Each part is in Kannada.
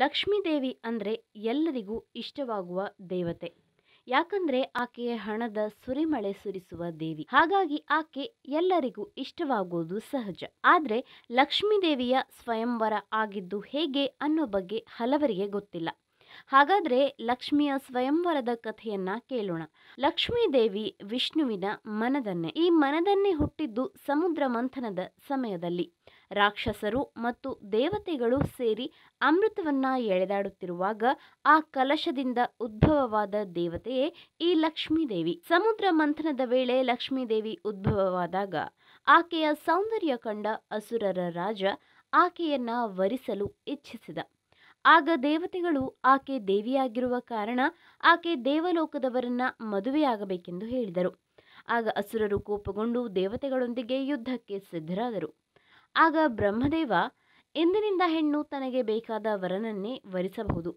ಲಕ್ಷ್ಮೀದೇವಿ ಅಂದರೆ ಎಲ್ಲರಿಗೂ ಇಷ್ಟವಾಗುವ ದೇವತೆ ಯಾಕಂದರೆ ಆಕೆಯ ಹಣದ ಸುರಿಮಳೆ ಸುರಿಸುವ ದೇವಿ ಹಾಗಾಗಿ ಆಕೆ ಎಲ್ಲರಿಗೂ ಇಷ್ಟವಾಗುವುದು ಸಹಜ ಆದರೆ ಲಕ್ಷ್ಮೀದೇವಿಯ ಸ್ವಯಂವರ ಆಗಿದ್ದು ಹೇಗೆ ಅನ್ನೋ ಬಗ್ಗೆ ಹಲವರಿಗೆ ಗೊತ್ತಿಲ್ಲ ಹಾಗಾದ್ರೆ ಲಕ್ಷ್ಮಿಯ ಸ್ವಯಂವರದ ಕಥೆಯನ್ನ ಕೇಳೋಣ ಲಕ್ಷ್ಮೀ ದೇವಿ ವಿಷ್ಣುವಿನ ಮನದನ್ನೇ ಈ ಮನದನ್ನೇ ಹುಟ್ಟಿದ್ದು ಸಮುದ್ರ ಮಂಥನದ ಸಮಯದಲ್ಲಿ ರಾಕ್ಷಸರು ಮತ್ತು ದೇವತೆಗಳು ಸೇರಿ ಅಮೃತವನ್ನು ಎಳೆದಾಡುತ್ತಿರುವಾಗ ಆ ಕಲಶದಿಂದ ಉದ್ಭವವಾದ ದೇವತೆಯೇ ಈ ಲಕ್ಷ್ಮೀದೇವಿ ಸಮುದ್ರ ಮಂಥನದ ವೇಳೆ ಲಕ್ಷ್ಮೀದೇವಿ ಉದ್ಭವವಾದಾಗ ಆಕೆಯ ಸೌಂದರ್ಯ ಕಂಡ ಅಸುರರ ರಾಜ ಆಕೆಯನ್ನ ವರಿಸಲು ಇಚ್ಛಿಸಿದ ಆಗ ದೇವತೆಗಳು ಆಕೆ ದೇವಿಯಾಗಿರುವ ಕಾರಣ ಆಕೆ ದೇವಲೋಕದವರನ್ನ ಮದುವೆಯಾಗಬೇಕೆಂದು ಹೇಳಿದರು ಆಗ ಅಸುರರು ಕೋಪಗೊಂಡು ದೇವತೆಗಳೊಂದಿಗೆ ಯುದ್ಧಕ್ಕೆ ಸಿದ್ಧರಾದರು ಆಗ ಬ್ರಹ್ಮದೇವ ಎಂದಿನಿಂದ ಹೆಣ್ಣು ತನಗೆ ಬೇಕಾದ ವರನನ್ನೇ ವರಿಸಬಹುದು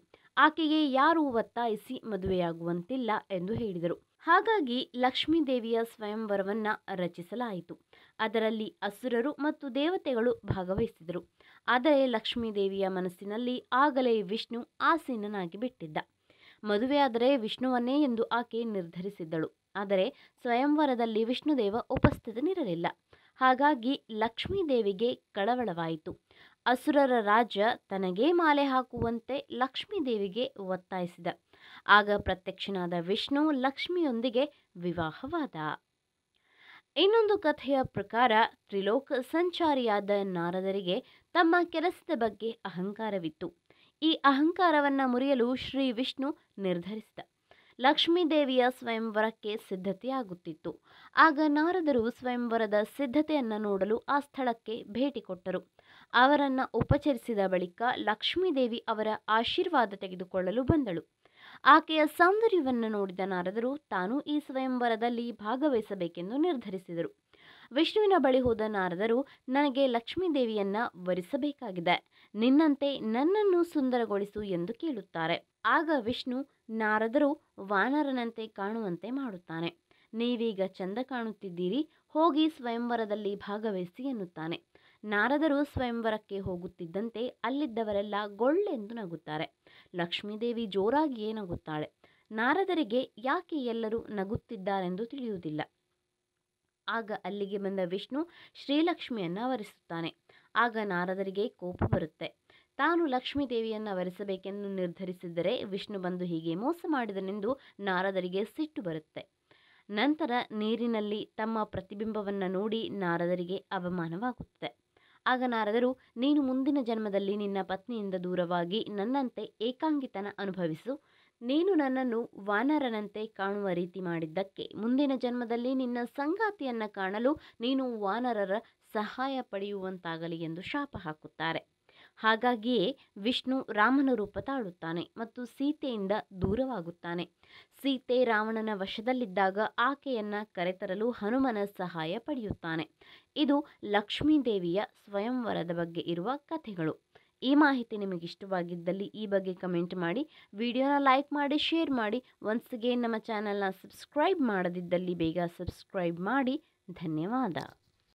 ಆಕೆಗೆ ಯಾರೂ ಒತ್ತಾಯಿಸಿ ಮದುವೆಯಾಗುವಂತಿಲ್ಲ ಎಂದು ಹೇಳಿದರು ಹಾಗಾಗಿ ಲಕ್ಷ್ಮೀದೇವಿಯ ಸ್ವಯಂವರವನ್ನು ರಚಿಸಲಾಯಿತು ಅದರಲ್ಲಿ ಅಸುರರು ಮತ್ತು ದೇವತೆಗಳು ಭಾಗವಹಿಸಿದರು ಆದರೆ ಲಕ್ಷ್ಮೀದೇವಿಯ ಮನಸ್ಸಿನಲ್ಲಿ ಆಗಲೇ ವಿಷ್ಣು ಆಸೀನನಾಗಿ ಬಿಟ್ಟಿದ್ದ ಮದುವೆಯಾದರೆ ವಿಷ್ಣುವನ್ನೇ ಎಂದು ಆಕೆ ನಿರ್ಧರಿಸಿದ್ದಳು ಆದರೆ ಸ್ವಯಂವರದಲ್ಲಿ ವಿಷ್ಣುದೇವ ಉಪಸ್ಥಿತನಿರಲಿಲ್ಲ ಹಾಗಾಗಿ ಲಕ್ಷ್ಮೀದೇವಿಗೆ ಕಳವಳವಾಯಿತು ಅಸುರರ ರಾಜ ತನಗೇ ಮಾಲೆ ಹಾಕುವಂತೆ ಲಕ್ಷ್ಮೀದೇವಿಗೆ ಒತ್ತಾಯಿಸಿದ ಆಗ ಪ್ರತ್ಯಕ್ಷನಾದ ವಿಷ್ಣು ಲಕ್ಷ್ಮಿಯೊಂದಿಗೆ ವಿವಾಹವಾದ ಇನ್ನೊಂದು ಕಥೆಯ ಪ್ರಕಾರ ತ್ರಿಲೋಕ ಸಂಚಾರಿಯಾದ ನಾರದರಿಗೆ ತಮ್ಮ ಕೆಲಸದ ಬಗ್ಗೆ ಅಹಂಕಾರವಿತ್ತು ಈ ಅಹಂಕಾರವನ್ನು ಮುರಿಯಲು ಶ್ರೀ ವಿಷ್ಣು ನಿರ್ಧರಿಸಿದ ಲಕ್ಷ್ಮೀದೇವಿಯ ಸ್ವಯಂವರಕ್ಕೆ ಸಿದ್ಧತೆಯಾಗುತ್ತಿತ್ತು ಆಗ ನಾರದರು ಸ್ವಯಂವರದ ಸಿದ್ಧತೆಯನ್ನು ನೋಡಲು ಆ ಸ್ಥಳಕ್ಕೆ ಭೇಟಿ ಕೊಟ್ಟರು ಅವರನ್ನು ಉಪಚರಿಸಿದ ಬಳಿಕ ಲಕ್ಷ್ಮೀದೇವಿ ಅವರ ಆಶೀರ್ವಾದ ತೆಗೆದುಕೊಳ್ಳಲು ಬಂದಳು ಆಕೆಯ ಸೌಂದರ್ಯವನ್ನು ನೋಡಿದ ನಾರದರು ತಾನು ಈ ಸ್ವಯಂವರದಲ್ಲಿ ಭಾಗವಹಿಸಬೇಕೆಂದು ನಿರ್ಧರಿಸಿದರು ವಿಷ್ಣುವಿನ ಬಳಿ ಹೋದ ನಾರದರು ನನಗೆ ಲಕ್ಷ್ಮೀದೇವಿಯನ್ನು ವರಿಸಬೇಕಾಗಿದೆ ನಿನ್ನಂತೆ ನನ್ನನ್ನು ಸುಂದರಗೊಳಿಸು ಎಂದು ಕೇಳುತ್ತಾರೆ ಆಗ ವಿಷ್ಣು ನಾರದರು ವಾನರನಂತೆ ಕಾಣುವಂತೆ ಮಾಡುತ್ತಾನೆ ನೀವೀಗ ಚಂದ ಕಾಣುತ್ತಿದ್ದೀರಿ ಹೋಗಿ ಸ್ವಯಂವರದಲ್ಲಿ ಭಾಗವಹಿಸಿ ಎನ್ನುತ್ತಾನೆ ನಾರದರು ಸ್ವಯಂವರಕ್ಕೆ ಹೋಗುತ್ತಿದ್ದಂತೆ ಅಲ್ಲಿದ್ದವರೆಲ್ಲ ಗೊಳ್ಳೆಂದು ನಗುತ್ತಾರೆ ಲಕ್ಷ್ಮೀದೇವಿ ಜೋರಾಗಿಯೇ ನಗುತ್ತಾಳೆ ನಾರದರಿಗೆ ಯಾಕೆ ಎಲ್ಲರೂ ನಗುತ್ತಿದ್ದಾರೆಂದು ತಿಳಿಯುವುದಿಲ್ಲ ಆಗ ಅಲ್ಲಿಗೆ ಬಂದ ವಿಷ್ಣು ಶ್ರೀಲಕ್ಷ್ಮಿಯನ್ನು ವರಿಸುತ್ತಾನೆ ಆಗ ನಾರದರಿಗೆ ಕೋಪ ಬರುತ್ತೆ ತಾನು ಲಕ್ಷ್ಮೀದೇವಿಯನ್ನು ವರೆಸಬೇಕೆಂದು ನಿರ್ಧರಿಸಿದ್ದರೆ ವಿಷ್ಣು ಬಂದು ಹೀಗೆ ಮೋಸ ಮಾಡಿದನೆಂದು ನಾರದರಿಗೆ ಸಿಟ್ಟು ಬರುತ್ತೆ ನಂತರ ನೀರಿನಲ್ಲಿ ತಮ್ಮ ಪ್ರತಿಬಿಂಬವನ್ನು ನೋಡಿ ನಾರದರಿಗೆ ಅವಮಾನವಾಗುತ್ತೆ ಆಗ ನಾರದರು ನೀನು ಮುಂದಿನ ಜನ್ಮದಲ್ಲಿ ನಿನ್ನ ಪತ್ನಿಯಿಂದ ದೂರವಾಗಿ ನನ್ನಂತೆ ಏಕಾಂಗಿತನ ಅನುಭವಿಸು ನೀನು ನನ್ನನ್ನು ವಾನರನಂತೆ ಕಾಣುವ ರೀತಿ ಮಾಡಿದ್ದಕ್ಕೆ ಮುಂದಿನ ಜನ್ಮದಲ್ಲಿ ನಿನ್ನ ಸಂಗಾತಿಯನ್ನು ಕಾಣಲು ನೀನು ವಾನರರ ಸಹಾಯ ಪಡೆಯುವಂತಾಗಲಿ ಎಂದು ಶಾಪ ಹಾಕುತ್ತಾರೆ ಹಾಗಾಗಿಯೇ ವಿಷ್ಣು ರಾಮನ ರೂಪ ತಾಳುತ್ತಾನೆ ಮತ್ತು ಸೀತೆಯಿಂದ ದೂರವಾಗುತ್ತಾನೆ ಸೀತೆ ರಾವಣನ ವಶದಲ್ಲಿದ್ದಾಗ ಆಕೆಯನ್ನು ಕರೆತರಲು ಹನುಮನ ಸಹಾಯ ಪಡೆಯುತ್ತಾನೆ ಇದು ಲಕ್ಷ್ಮೀದೇವಿಯ ಸ್ವಯಂವರದ ಬಗ್ಗೆ ಇರುವ ಕಥೆಗಳು ಈ ಮಾಹಿತಿ ನಿಮಗಿಷ್ಟವಾಗಿದ್ದಲ್ಲಿ ಈ ಬಗ್ಗೆ ಕಮೆಂಟ್ ಮಾಡಿ ವಿಡಿಯೋನ ಲೈಕ್ ಮಾಡಿ ಶೇರ್ ಮಾಡಿ ಒನ್ಸ್ ಅಗೇನ್ ನಮ್ಮ ಚಾನಲ್ನ ಸಬ್ಸ್ಕ್ರೈಬ್ ಮಾಡದಿದ್ದಲ್ಲಿ ಬೇಗ ಸಬ್ಸ್ಕ್ರೈಬ್ ಮಾಡಿ ಧನ್ಯವಾದ